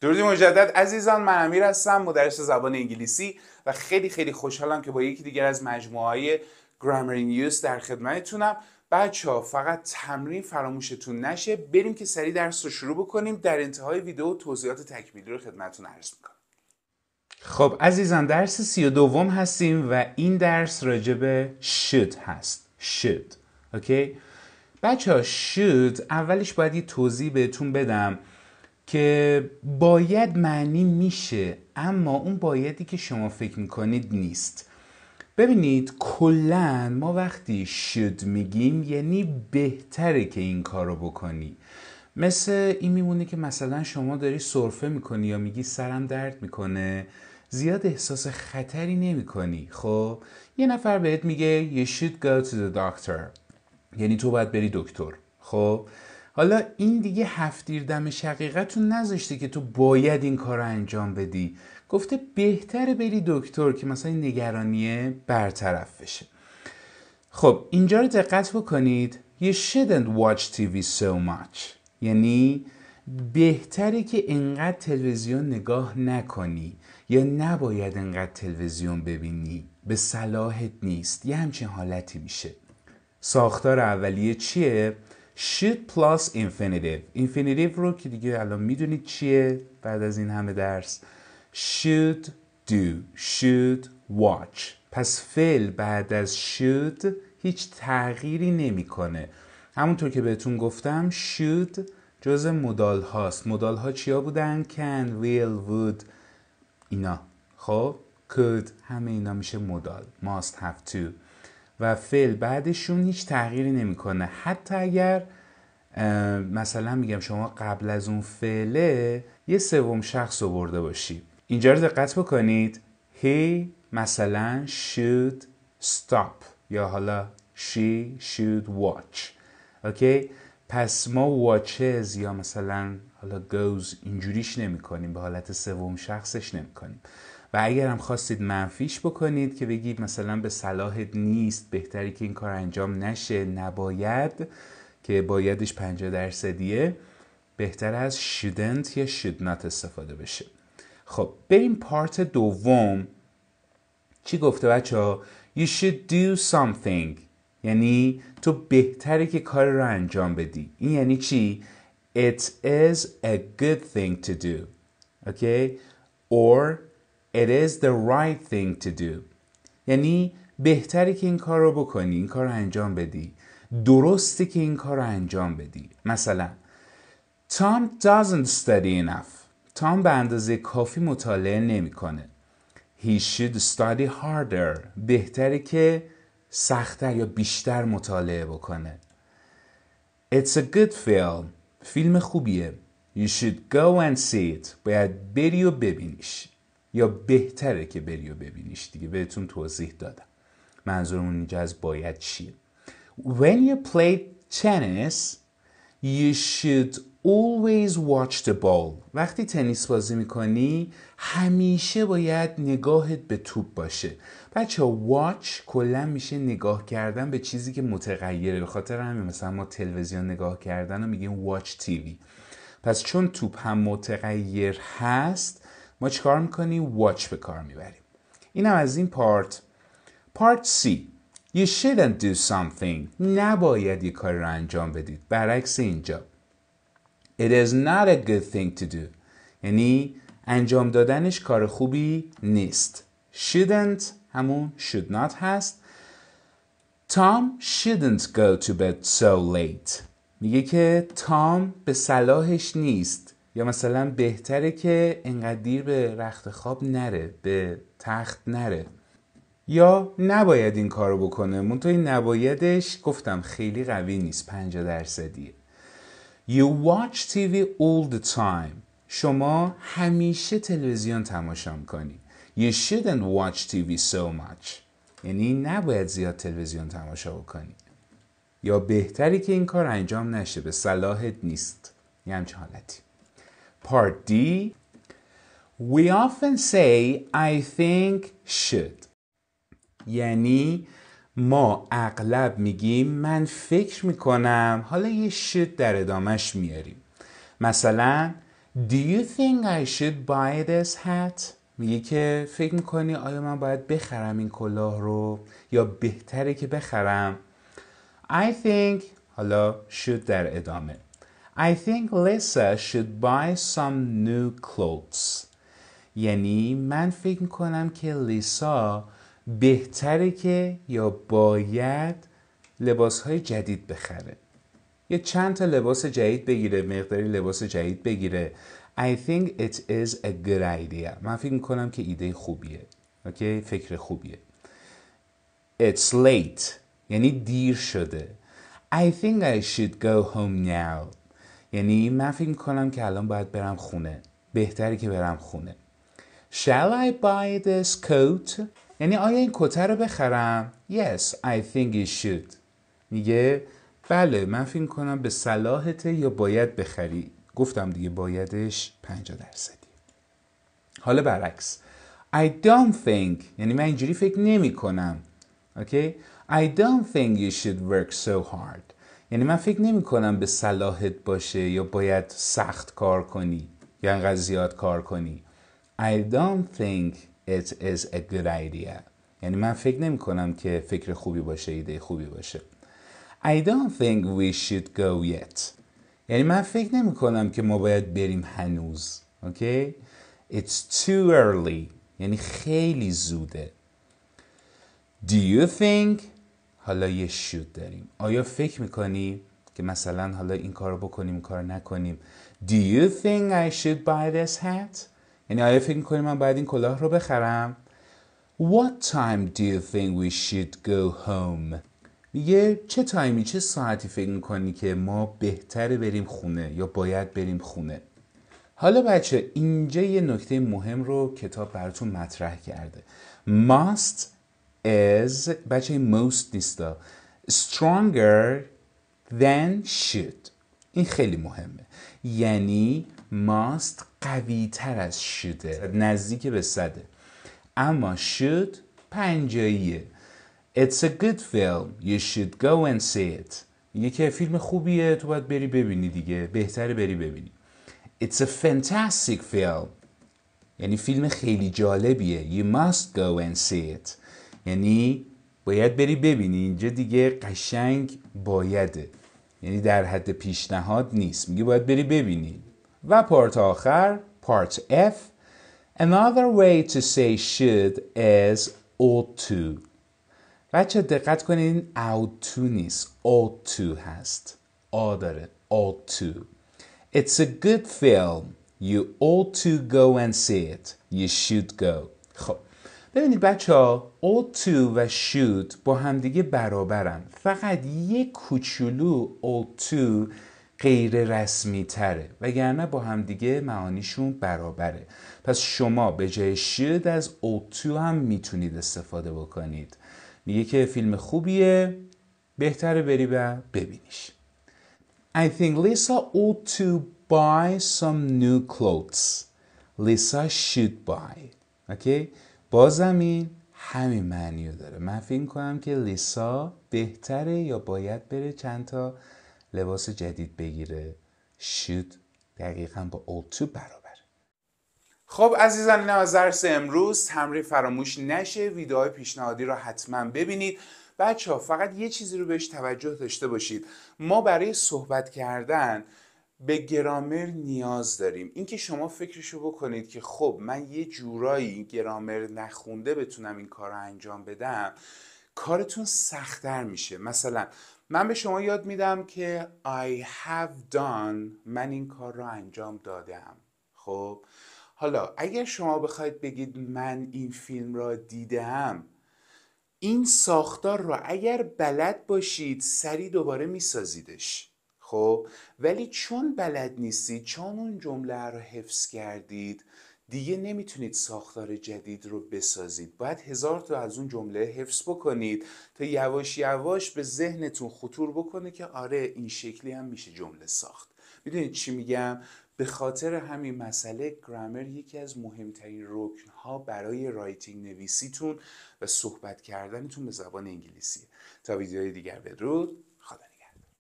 درودی مجدد عزیزان من امیر هستم مدرس زبان انگلیسی و خیلی خیلی خوشحالم که با یکی دیگر از مجموعه های گرامر نیوز در خدمتتونم بچه ها فقط تمرین فراموشتون نشه بریم که سریع درس رو شروع بکنیم در انتهای ویدیو توضیحات تکمیلی رو خدمتتون عرض میکنم خب عزیزان درس سی و دوم هستیم و این درس راجب should هست should اوکی بچه ها شد اولش باید یه توضیح بهتون بدم که باید معنی میشه اما اون بایدی که شما فکر میکنید نیست ببینید کلا ما وقتی شد میگیم یعنی بهتره که این کار رو بکنی مثل این میمونه که مثلا شما داری سرفه میکنی یا میگی سرم درد میکنه زیاد احساس خطری نمیکنی خب یه نفر بهت میگه you should go to the doctor یعنی تو باید بری دکتر خب حالا این دیگه هفتیر دم شقیقتون نذاشته که تو باید این کار رو انجام بدی گفته بهتره بری دکتر که مثلا نگرانیه برطرف بشه خب اینجا رو دقت بکنید یه shouldn't watch TV so much یعنی بهتره که انقدر تلویزیون نگاه نکنی یا نباید انقدر تلویزیون ببینی به صلاحت نیست یه همچین حالتی میشه ساختار اولیه چیه؟ should plus infinitive infinitive رو که دیگه الان میدونید چیه بعد از این همه درس should do should watch پس فعل بعد از should هیچ تغییری نمیکنه همونطور که بهتون گفتم should جز مدال هاست مدال ها چیا بودن can will would اینا خب could همه اینا میشه مدال must have to و فعل بعدشون هیچ تغییری نمیکنه حتی اگر مثلا میگم شما قبل از اون فعله یه سوم شخص رو برده باشی اینجا رو دقت بکنید هی مثلا should stop یا حالا she should watch اوکی پس ما watches یا مثلا حالا goes اینجوریش نمی کنیم به حالت سوم شخصش نمی کنیم و هم خواستید منفیش بکنید که بگید مثلا به صلاحت نیست بهتری که این کار انجام نشه نباید که بایدش 50 درصدیه بهتر از shouldn't یا should not استفاده بشه خب بریم پارت دوم چی گفته بچه ها You should do something یعنی تو بهتره که کار رو انجام بدی این یعنی چی؟ It is a good thing to do okay? Or It is the right thing to do یعنی بهتره که این کار رو بکنی این کار رو انجام بدی درسته که این کار رو انجام بدی مثلا Tom doesn't study enough تام به اندازه کافی مطالعه نمیکنه. He should study harder. بهتره که سختتر یا بیشتر مطالعه بکنه. It's a good film. فیلم خوبیه. You should go and see it. باید بری و ببینیش. یا بهتره که بری و ببینیش دیگه بهتون توضیح دادم منظورمون اینجا از باید چیه When you play tennis you should always watch the ball وقتی تنیس بازی میکنی همیشه باید نگاهت به توپ باشه بچه ها watch کلا میشه نگاه کردن به چیزی که متغیره به خاطر همین مثلا ما تلویزیون نگاه کردن و میگیم watch TV پس چون توپ هم متغیر هست ما چیکار میکنیم واچ به کار میبریم این هم از این پارت پارت C You shouldn't do something نباید یه کار رو انجام بدید برعکس اینجا It is not a good thing to do یعنی انجام دادنش کار خوبی نیست Shouldn't همون should not هست Tom shouldn't go to bed so late میگه که تام به صلاحش نیست یا مثلا بهتره که انقدر دیر به رخت خواب نره به تخت نره یا نباید این کارو بکنه من تو نبایدش گفتم خیلی قوی نیست پنجاه درصدیه You watch TV all the time شما همیشه تلویزیون تماشا میکنی You shouldn't watch TV so much یعنی نباید زیاد تلویزیون تماشا بکنی یا بهتری که این کار انجام نشه به صلاحت نیست یه همچه حالتی Part D. We often say I think should. یعنی ما اغلب میگیم من فکر میکنم حالا یه should در ادامش میاریم مثلا Do you think I should buy this hat? میگه که فکر میکنی آیا من باید بخرم این کلاه رو یا بهتره که بخرم I think حالا should در ادامه I think Lisa should buy some new clothes. یعنی من فکر میکنم که لیسا بهتره که یا باید لباس های جدید بخره یه چند تا لباس جدید بگیره مقداری لباس جدید بگیره I think it is a good idea من فکر میکنم که ایده خوبیه اوکی فکر خوبیه It's late یعنی دیر شده I think I should go home now یعنی من فکر میکنم که الان باید برم خونه بهتری که برم خونه Shall I buy this coat? یعنی آیا این کته رو بخرم؟ Yes, I think you should میگه بله من فکر کنم به صلاحته یا باید بخری گفتم دیگه بایدش 50 درصدی حالا برعکس I don't think یعنی من اینجوری فکر نمی کنم okay? I don't think you should work so hard یعنی من فکر نمی کنم به صلاحت باشه یا باید سخت کار کنی یا انقدر زیاد کار کنی I don't think it is a good idea یعنی من فکر نمی کنم که فکر خوبی باشه ایده خوبی باشه I don't think we should go yet یعنی من فکر نمی کنم که ما باید بریم هنوز okay? It's too early یعنی خیلی زوده Do you think حالا یه شود داریم آیا فکر میکنی که مثلا حالا این کار بکنیم این کار نکنیم Do you think I should buy this hat? یعنی آیا فکر میکنی من باید این کلاه رو بخرم؟ What time do you think we should go home? یه چه تایمی چه ساعتی فکر میکنی که ما بهتره بریم خونه یا باید بریم خونه حالا بچه اینجا یه نکته مهم رو کتاب براتون مطرح کرده must is بچه most نیستا stronger than should این خیلی مهمه یعنی must قوی تر از شده نزدیک به صده اما should پنجاییه It's a good film You should go and see it یکی فیلم خوبیه تو باید بری ببینی دیگه بهتره بری ببینی It's a fantastic film یعنی فیلم خیلی جالبیه You must go and see it یعنی باید بری ببینی اینجا دیگه قشنگ باید. یعنی در حد پیشنهاد نیست میگه باید بری ببینی و پارت آخر پارت F Another way to say should is ought to بچه دقت کنین out to نیست ought to هست آ داره ought to It's a good film You ought to go and see it You should go خب ببینید بچه ها ought و شود با همدیگه برابرن فقط یک کوچولو او تو غیر رسمی تره وگرنه با همدیگه معانیشون برابره پس شما به جای شود از او تو هم میتونید استفاده بکنید میگه که فیلم خوبیه بهتره بری و ببینیش I think Lisa ought to buy some new clothes Lisa should buy okay? بازم این همین معنی رو داره من فکر کنم که لیسا بهتره یا باید بره چند تا لباس جدید بگیره شود دقیقا با اول برابر خب عزیزان اینم از درس امروز تمرین فراموش نشه ویدئوهای پیشنهادی را حتما ببینید بچه ها فقط یه چیزی رو بهش توجه داشته باشید ما برای صحبت کردن به گرامر نیاز داریم اینکه شما فکرشو بکنید که خب من یه جورایی گرامر نخونده بتونم این کار رو انجام بدم کارتون سختتر میشه مثلا من به شما یاد میدم که I have done من این کار را انجام دادم خب حالا اگر شما بخواید بگید من این فیلم را دیدم این ساختار را اگر بلد باشید سری دوباره میسازیدش خب ولی چون بلد نیستید چون اون جمله رو حفظ کردید دیگه نمیتونید ساختار جدید رو بسازید باید هزار تا از اون جمله حفظ بکنید تا یواش یواش به ذهنتون خطور بکنه که آره این شکلی هم میشه جمله ساخت میدونید چی میگم به خاطر همین مسئله گرامر یکی از مهمترین رکنها برای رایتینگ نویسیتون و صحبت کردنتون به زبان انگلیسیه تا ویدیوهای دیگر بدرود